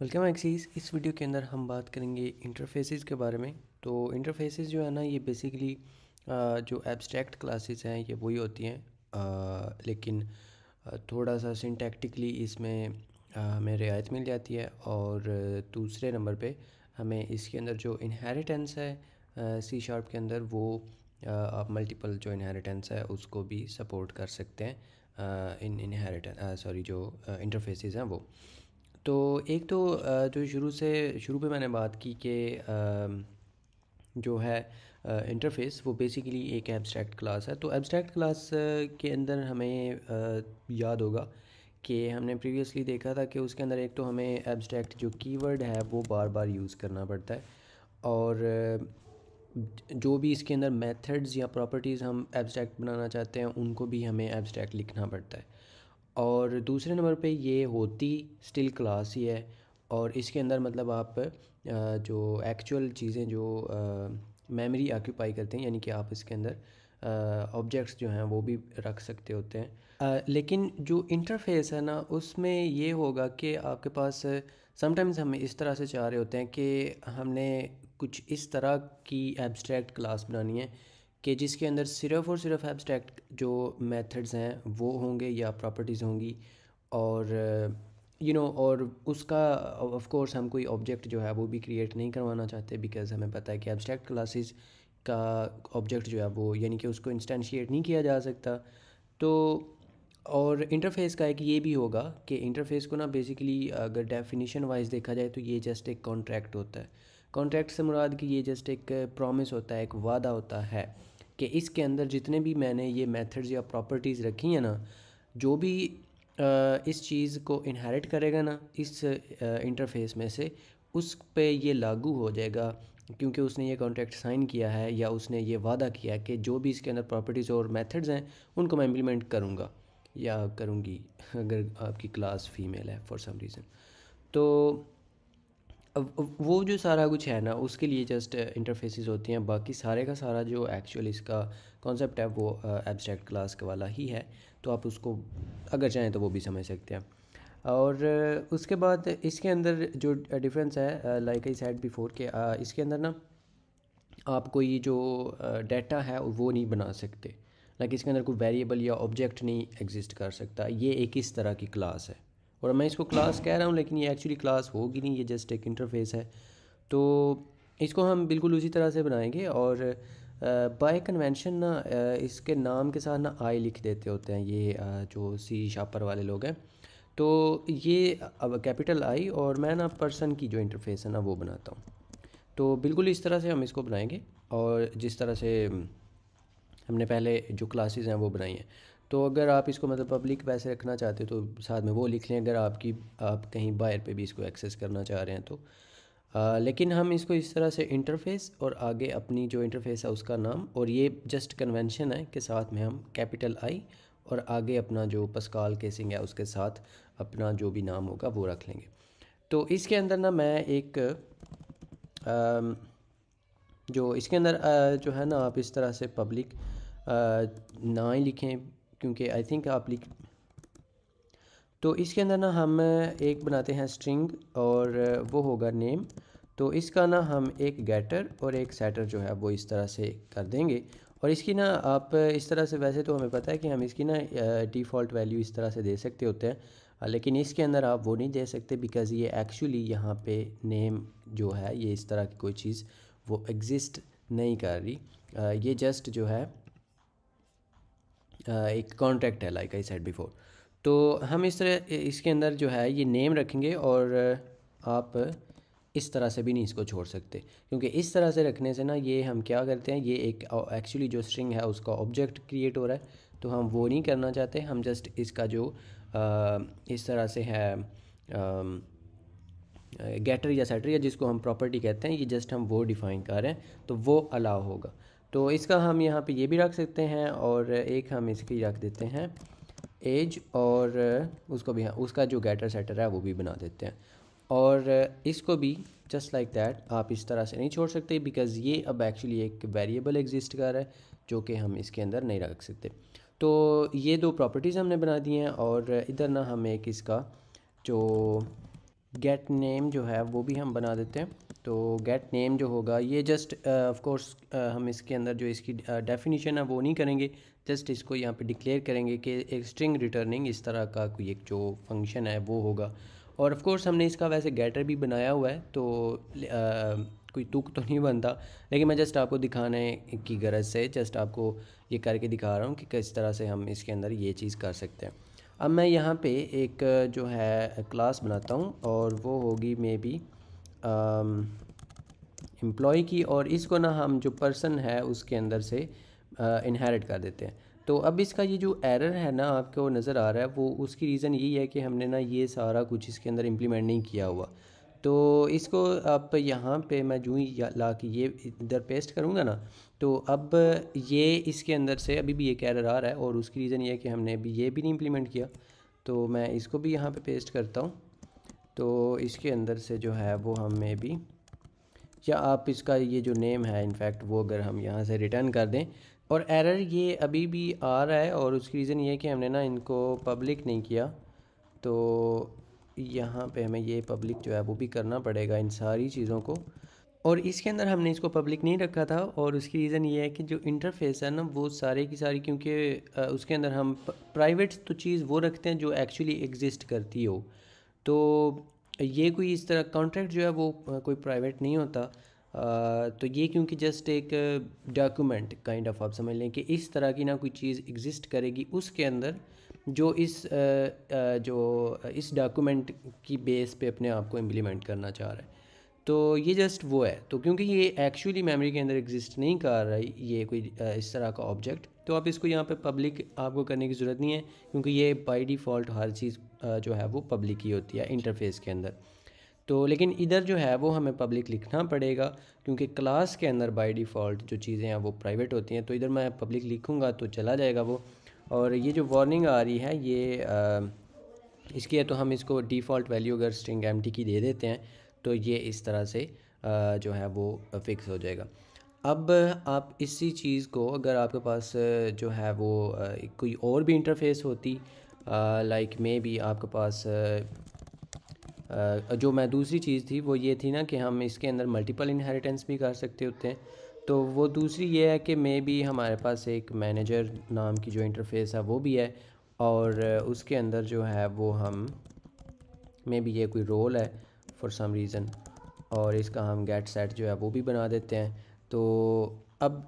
welcome axes इस video के अंदर हम बात करेंगे इंटरफेसेस के बारे में तो इंटरफेसेस जो है ना ये बेसिकली जो एब्स्ट्रैक्ट क्लासेस हैं ये वही होती हैं लेकिन थोड़ा सा सिंटैक्टिकली इसमें हमें रियायत मिल जाती है और दूसरे नंबर पे हमें इसके अंदर जो इनहेरिटेंस है सी शार्प के अंदर वो आप मल्टीपल जो इनहेरिटेंस है उसको भी सपोर्ट कर सकते हैं इन इनहेरिटेंस सॉरी जो इंटरफेसेस हैं वो तो एक तो जो शुरू से शुरू पे मैंने बात की कि जो है इंटरफेस वो बेसिकली एक एब्स्ट्रैक्ट क्लास है तो एब्स्ट्रैक्ट क्लास के अंदर हमें याद होगा कि हमने प्रीवियसली देखा था कि उसके अंदर एक तो हमें एब्स्ट्रैक्ट जो कीवर्ड है वो बार बार यूज़ करना पड़ता है और जो भी इसके अंदर मेथड्स या प्रॉपर्टीज़ हम एब्स्ट्रैक्ट बनाना चाहते हैं उनको भी हमें एब्स्ट्रैक्ट लिखना पड़ता है और दूसरे नंबर पे ये होती स्टिल क्लास ही है और इसके अंदर मतलब आप जो एक्चुअल चीज़ें जो मेमोरी आक्यूपाई करते हैं यानी कि आप इसके अंदर ऑब्जेक्ट्स जो हैं वो भी रख सकते होते हैं लेकिन जो इंटरफेस है ना उसमें ये होगा कि आपके पास समटाइम्स हम इस तरह से चाह रहे होते हैं कि हमने कुछ इस तरह की एब्स्ट्रैक्ट क्लास बनानी है कि जिसके अंदर सिर्फ़ और सिर्फ एब्स्ट्रैक्ट जो मेथड्स हैं वो होंगे या प्रॉपर्टीज़ होंगी और यू you नो know, और उसका ऑफ कोर्स हम कोई ऑब्जेक्ट जो है वो भी क्रिएट नहीं करवाना चाहते बिकॉज हमें पता है कि एब्स्ट्रैक्ट क्लासेस का ऑब्जेक्ट जो है वो यानी कि उसको इंस्टेंशिएट नहीं किया जा सकता तो और इंटरफेस का एक ये भी होगा कि इंटरफेस को ना बेसिकली अगर डेफिनेशन वाइज देखा जाए तो ये जस्ट एक कॉन्ट्रैक्ट होता है कॉन्ट्रैक्ट से मुराद कि ये जस्ट एक प्रॉमिस होता है एक वादा होता है कि इसके अंदर जितने भी मैंने ये मेथड्स या प्रॉपर्टीज़ रखी हैं ना जो भी इस चीज़ को इनहेरिट करेगा ना इस इंटरफेस में से उस पे ये लागू हो जाएगा क्योंकि उसने ये कॉन्ट्रैक्ट साइन किया है या उसने ये वादा किया है कि जो भी इसके अंदर प्रॉपर्टीज़ और मेथड्स हैं उनको मैं इम्प्लीमेंट करूँगा या करूँगी अगर आपकी क्लास फीमेल है फॉर सम रीज़न तो वो जो सारा कुछ है ना उसके लिए जस्ट इंटरफेसिस uh, होती हैं बाकी सारे का सारा जो एक्चुअल इसका कॉन्सेप्ट है वो एब्स्ट्रैक्ट क्लास के वाला ही है तो आप उसको अगर चाहें तो वो भी समझ सकते हैं और uh, उसके बाद इसके अंदर जो डिफरेंस uh, है लाइक आई सेड बिफोर के इसके अंदर ना आप कोई जो डाटा है वो नहीं बना सकते लाइक इसके अंदर कोई वेरिएबल या ऑब्जेक्ट नहीं एग्जिस्ट कर सकता ये एक इस तरह की क्लास है और मैं इसको क्लास कह रहा हूँ लेकिन ये एक्चुअली क्लास होगी नहीं ये जस्ट एक इंटरफेस है तो इसको हम बिल्कुल उसी तरह से बनाएंगे और बाय कन्वेंशन ना इसके नाम के साथ ना आई लिख देते होते हैं ये जो सी शापर वाले लोग हैं तो ये अब कैपिटल आई और मैं ना पर्सन की जो इंटरफेस है ना वो बनाता हूँ तो बिल्कुल इस तरह से हम इसको बनाएंगे और जिस तरह से हमने पहले जो क्लासेस हैं वो बनाई हैं तो अगर आप इसको मतलब पब्लिक वैसे रखना चाहते हो तो साथ में वो लिख लें अगर आपकी आप कहीं बायर पे भी इसको एक्सेस करना चाह रहे हैं तो आ, लेकिन हम इसको इस तरह से इंटरफेस और आगे अपनी जो इंटरफेस है उसका नाम और ये जस्ट कन्वेंशन है कि साथ में हम कैपिटल आई और आगे अपना जो पस्काल केसिंग है उसके साथ अपना जो भी नाम होगा वो रख लेंगे तो इसके अंदर ना मैं एक आ, जो इसके अंदर आ, जो है ना आप इस तरह से पब्लिक ना ही लिखें क्योंकि आई थिंक आप लिख तो इसके अंदर ना हम एक बनाते हैं स्ट्रिंग और वो होगा नेम तो इसका ना हम एक गेटर और एक सेटर जो है वो इस तरह से कर देंगे और इसकी ना आप इस तरह से वैसे तो हमें पता है कि हम इसकी ना डिफ़ॉल्ट वैल्यू इस तरह से दे सकते होते हैं लेकिन इसके अंदर आप वो नहीं दे सकते बिकॉज़ ये एक्चुअली यहाँ पे नेम जो है ये इस तरह की कोई चीज़ वो एग्ज़िस्ट नहीं कर रही ये जस्ट जो है एक कॉन्ट्रैक्ट है लाइक आई सेड बिफोर तो हम इस तरह इसके अंदर जो है ये नेम रखेंगे और आप इस तरह से भी नहीं इसको छोड़ सकते क्योंकि इस तरह से रखने से ना ये हम क्या करते हैं ये एक एक्चुअली जो स्ट्रिंग है उसका ऑब्जेक्ट क्रिएट हो रहा है तो हम वो नहीं करना चाहते हम जस्ट इसका जो आ, इस तरह से है गेटर या सेटर या जिसको हम प्रॉपर्टी कहते हैं ये जस्ट हम वो डिफ़ाइन कर रहे हैं तो वो अलाउ होगा तो इसका हम यहाँ पे ये भी रख सकते हैं और एक हम इसकी रख देते हैं एज और उसको भी उसका जो गैटर सेटर है वो भी बना देते हैं और इसको भी जस्ट लाइक दैट आप इस तरह से नहीं छोड़ सकते बिकॉज़ ये अब एक्चुअली एक वेरिएबल एग्जिस्ट कर रहा है जो कि हम इसके अंदर नहीं रख सकते तो ये दो प्रॉपर्टीज़ हमने बना दी हैं और इधर ना हम एक इसका जो गेट नेम जो है वो भी हम बना देते हैं तो गेट नेम जो होगा ये जस्ट ऑफ कोर्स हम इसके अंदर जो इसकी डेफिनेशन uh, है वो नहीं करेंगे जस्ट इसको यहाँ पे डिक्लेयर करेंगे कि एक स्ट्रिंग रिटर्निंग इस तरह का कोई एक जो फंक्शन है वो होगा और ऑफ कोर्स हमने इसका वैसे गेटर भी बनाया हुआ है तो uh, कोई तुक तो नहीं बनता लेकिन मैं जस्ट आपको दिखाने की गरज से जस्ट आपको ये करके दिखा रहा हूँ कि किस तरह से हम इसके अंदर ये चीज़ कर सकते हैं अब मैं यहाँ पे एक जो है क्लास बनाता हूँ और वो होगी मे बी एम्प्लॉय की और इसको ना हम जो पर्सन है उसके अंदर से इनहेरिट कर देते हैं तो अब इसका ये जो एरर है ना आपको नज़र आ रहा है वो उसकी रीज़न यही है कि हमने ना ये सारा कुछ इसके अंदर इम्प्लीमेंट नहीं किया हुआ तो इसको अब यहाँ पे मैं जूँ ही ला के ये इधर पेस्ट करूँगा ना तो अब ये इसके अंदर से अभी भी ये कैरर आ रहा है और उसकी रीज़न ये है कि हमने अभी ये भी नहीं इम्प्लीमेंट किया तो मैं इसको भी यहाँ पे पेस्ट करता हूँ तो इसके अंदर से जो है वो हमें भी या आप इसका ये जो नेम है इनफैक्ट वो अगर हम यहाँ से रिटर्न कर दें और एरर ये अभी भी आ रहा है और उसकी रीज़न ये है कि हमने ना इनको पब्लिक नहीं किया तो यहाँ पे हमें ये पब्लिक जो है वो भी करना पड़ेगा इन सारी चीज़ों को और इसके अंदर हमने इसको पब्लिक नहीं रखा था और उसकी रीज़न ये है कि जो इंटरफेस है ना वो सारे की सारी क्योंकि उसके अंदर हम प्राइवेट तो चीज़ वो रखते हैं जो एक्चुअली एग्जिस्ट करती हो तो ये कोई इस तरह कॉन्ट्रैक्ट जो है वो कोई प्राइवेट नहीं होता आ, तो ये क्योंकि जस्ट एक डॉक्यूमेंट काइंड ऑफ आप समझ लें कि इस तरह की ना कोई चीज़ एग्जिस्ट करेगी उसके अंदर जो इस जो इस डॉक्यूमेंट की बेस पे अपने आप को इम्प्लीमेंट करना चाह रहा है तो ये जस्ट वो है तो क्योंकि ये एक्चुअली मेमोरी के अंदर एग्जिस्ट नहीं कर रहा है ये कोई इस तरह का ऑब्जेक्ट तो आप इसको यहाँ पे पब्लिक आपको करने की ज़रूरत नहीं है क्योंकि ये बाय डिफ़ॉल्ट हर चीज़ जो है वो पब्लिक ही होती है इंटरफेस के अंदर तो लेकिन इधर जो है वो हमें पब्लिक लिखना पड़ेगा क्योंकि क्लास के अंदर बाय डिफ़ॉल्ट जो चीज़ें हैं वो प्राइवेट होती हैं तो इधर मैं पब्लिक लिखूँगा तो चला जाएगा वो और ये जो वार्निंग आ रही है ये आ, इसके तो हम इसको डिफ़ॉल्ट वैल्यू अगर स्ट्रिंग एम की दे देते हैं तो ये इस तरह से आ, जो है वो फिक्स हो जाएगा अब आप इसी चीज़ को अगर आपके पास जो है वो कोई और भी इंटरफेस होती लाइक मे भी आपके पास जो मैं दूसरी चीज़ थी वो ये थी ना कि हम इसके अंदर मल्टीपल इनहेरिटेंस भी कर सकते होते हैं तो वो दूसरी ये है कि मे भी हमारे पास एक मैनेजर नाम की जो इंटरफेस है वो भी है और उसके अंदर जो है वो हम मे भी ये कोई रोल है फॉर सम रीज़न और इसका हम गेट सेट जो है वो भी बना देते हैं तो अब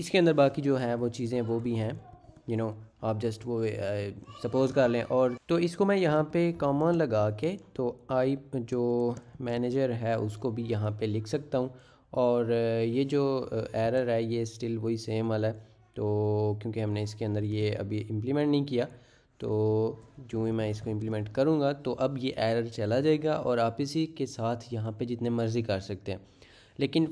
इसके अंदर बाकी जो है वो चीज़ें वो भी हैं यू नो आप जस्ट वो सपोज़ कर लें और तो इसको मैं यहाँ पे कॉमन लगा के तो आई जो मैनेजर है उसको भी यहाँ पे लिख सकता हूँ और ये जो एरर है ये स्टिल वही सेम वाला है तो क्योंकि हमने इसके अंदर ये अभी इम्प्लीमेंट नहीं किया तो जो ही मैं इसको इम्प्लीमेंट करूँगा तो अब ये एरर चला जाएगा और आप इसी के साथ यहाँ पे जितने मर्ज़ी कर सकते हैं लेकिन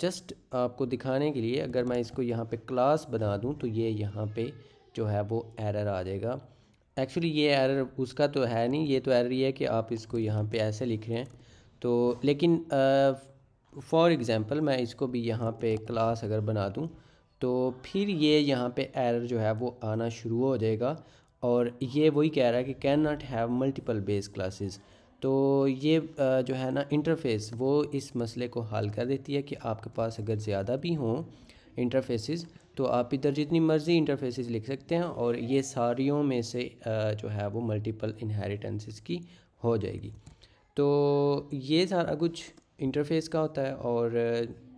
जस्ट आपको दिखाने के लिए अगर मैं इसको यहाँ पे क्लास बना दूँ तो ये यहाँ पे जो है वो एरर आ जाएगा एक्चुअली ये एरर उसका तो है नहीं ये तो एरर ये है कि आप इसको यहाँ पर ऐसे लिख रहे हैं तो लेकिन फॉर एग्ज़ाम्पल मैं इसको भी यहाँ पे क्लास अगर बना दूँ तो फिर ये यहाँ पे एरर जो है वो आना शुरू हो जाएगा और ये वही कह रहा है कि can not have multiple base classes तो ये जो है ना इंटरफेस वो इस मसले को हल कर देती है कि आपके पास अगर ज़्यादा भी हों इंटरफेसेस तो आप इधर जितनी मर्ज़ी इंटरफेसेस लिख सकते हैं और ये सारियों में से जो है वो मल्टीपल इनहेरिटेंसेस की हो जाएगी तो ये सारा कुछ इंटरफेस का होता है और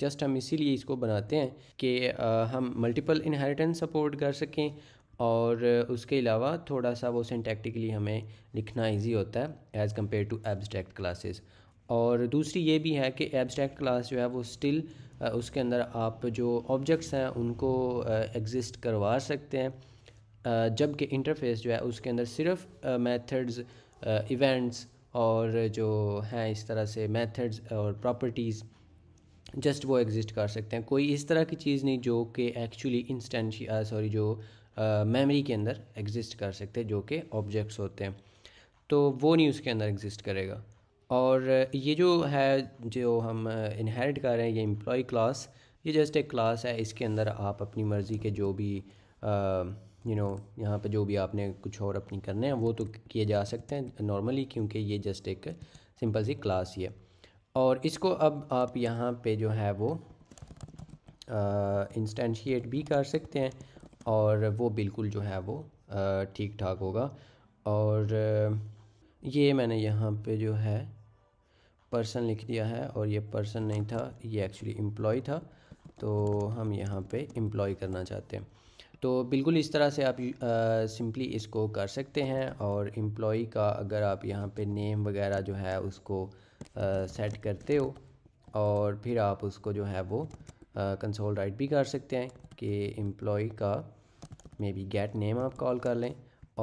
जस्ट uh, हम इसीलिए इसको बनाते हैं कि uh, हम मल्टीपल इनहेरिटेंस सपोर्ट कर सकें और uh, उसके अलावा थोड़ा सा वो सिंटैक्टिकली हमें लिखना इजी होता है as compared to abstract classes और दूसरी ये भी है कि एब्स्ट्रैक्ट क्लास जो है वो स्टिल उसके अंदर आप जो ऑब्जेक्ट्स हैं उनको एग्जिस्ट करवा सकते हैं जबकि इंटरफेस जो है उसके अंदर सिर्फ मेथड्स इवेंट्स और जो हैं इस तरह से मेथड्स और प्रॉपर्टीज़ जस्ट वो एग्जिस्ट कर सकते हैं कोई इस तरह की चीज़ नहीं जो कि एक्चुअली इंस्टेंट सॉरी जो मेमोरी uh, के अंदर एग्जिस्ट कर सकते हैं जो कि ऑब्जेक्ट्स होते हैं तो वो नहीं उसके अंदर एग्जिस्ट करेगा और ये जो है जो हम इनहेरिट uh, कर रहे हैं ये एम्प्लॉय क्लास ये जस्ट एक क्लास है इसके अंदर आप अपनी मर्ज़ी के जो भी uh, यू नो यहाँ पर जो भी आपने कुछ और अपनी करने हैं वो तो किए जा सकते हैं नॉर्मली क्योंकि ये जस्ट एक सिंपल सी क्लास ही है और इसको अब आप यहाँ पे जो है वो इंस्टेंशिएट भी कर सकते हैं और वो बिल्कुल जो है वो ठीक ठाक होगा और ये मैंने यहाँ पे जो है पर्सन लिख दिया है और ये पर्सन नहीं था ये एक्चुअली एम्प्लॉय था तो हम यहाँ पे एम्प्लॉय करना चाहते हैं तो बिल्कुल इस तरह से आप सिंपली इसको कर सकते हैं और एम्प्लॉ का अगर आप यहाँ पे नेम वगैरह जो है उसको सेट करते हो और फिर आप उसको जो है वो कंसोल राइट भी कर सकते हैं कि एम्प्लॉ का मे बी गेट नेम आप कॉल कर लें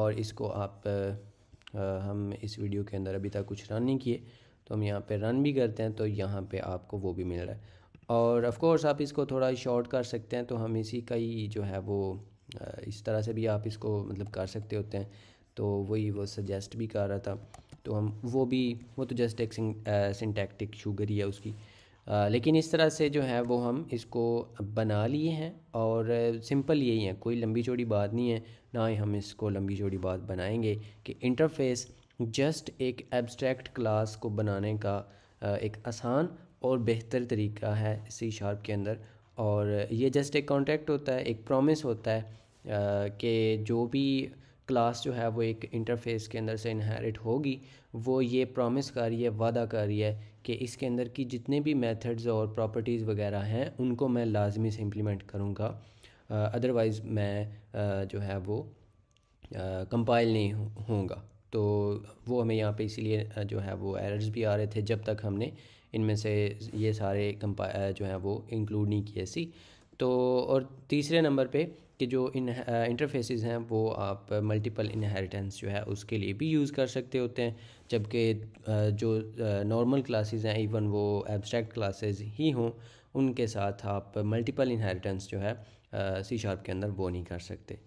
और इसको आप आ, हम इस वीडियो के अंदर अभी तक कुछ रन नहीं किए तो हम यहाँ पे रन भी करते हैं तो यहाँ पे आपको वो भी मिल रहा है और ऑफ़ कोर्स आप इसको थोड़ा शॉर्ट कर सकते हैं तो हम इसी का ही जो है वो इस तरह से भी आप इसको मतलब कर सकते होते हैं तो वही वो सजेस्ट भी कर रहा था तो हम वो भी वो तो जस्ट एक सिंटेक्टिक शुगर ही है उसकी आ, लेकिन इस तरह से जो है वो हम इसको बना लिए हैं और सिंपल यही है कोई लंबी चौड़ी बात नहीं है ना ही हम इसको लंबी चौड़ी बात बनाएंगे कि इंटरफेस जस्ट एक एब्स्ट्रैक्ट क्लास को बनाने का एक आसान और बेहतर तरीका है सी शार्प के अंदर और ये जस्ट एक कॉन्ट्रैक्ट होता है एक प्रॉमिस होता है कि जो भी क्लास जो है वो एक इंटरफेस के अंदर से इनहेरिट होगी वो ये प्रॉमिस कर रही है वादा कर रही है कि इसके अंदर की जितने भी मेथड्स और प्रॉपर्टीज़ वगैरह हैं उनको मैं लाजमी से इम्प्लीमेंट करूँगा अदरवाइज़ मैं uh, जो है वो कंपाइल uh, नहीं होऊंगा तो वो हमें यहाँ पे इसीलिए जो है वो एरर्स भी आ रहे थे जब तक हमने इनमें से ये सारे कंपा जो हैं वो इंक्लूड नहीं किए सी तो और तीसरे नंबर पे कि जो इन इंटरफेसेस हैं वो आप मल्टीपल इनहेरिटेंस जो है उसके लिए भी यूज़ कर सकते होते हैं जबकि जो नॉर्मल क्लासेस हैं इवन वो एब्स्ट्रैक्ट क्लासेस ही हों उनके साथ आप मल्टीपल इनहेरिटेंस जो है सी शार्प के अंदर वो नहीं कर सकते